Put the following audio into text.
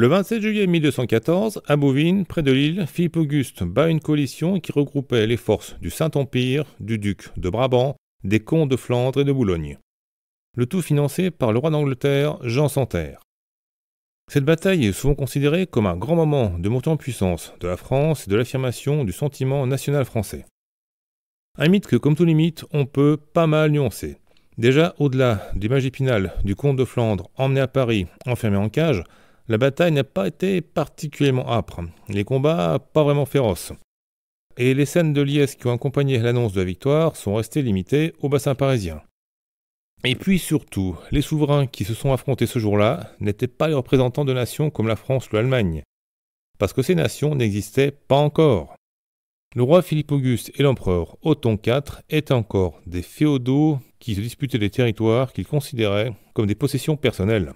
Le 27 juillet 1214, à Bouvines, près de Lille, Philippe Auguste bat une coalition qui regroupait les forces du Saint-Empire, du duc de Brabant, des comtes de Flandre et de Boulogne. Le tout financé par le roi d'Angleterre, Jean Santerre. Cette bataille est souvent considérée comme un grand moment de montée en puissance de la France et de l'affirmation du sentiment national français. Un mythe que, comme tous les mythes, on peut pas mal nuancer. Déjà, au-delà du magipinal du comte de Flandre emmené à Paris, enfermé en cage, la bataille n'a pas été particulièrement âpre, les combats pas vraiment féroces. Et les scènes de liesse qui ont accompagné l'annonce de la victoire sont restées limitées au bassin parisien. Et puis surtout, les souverains qui se sont affrontés ce jour-là n'étaient pas les représentants de nations comme la France ou l'Allemagne, parce que ces nations n'existaient pas encore. Le roi Philippe Auguste et l'empereur Othon IV étaient encore des féodaux qui se disputaient des territoires qu'ils considéraient comme des possessions personnelles.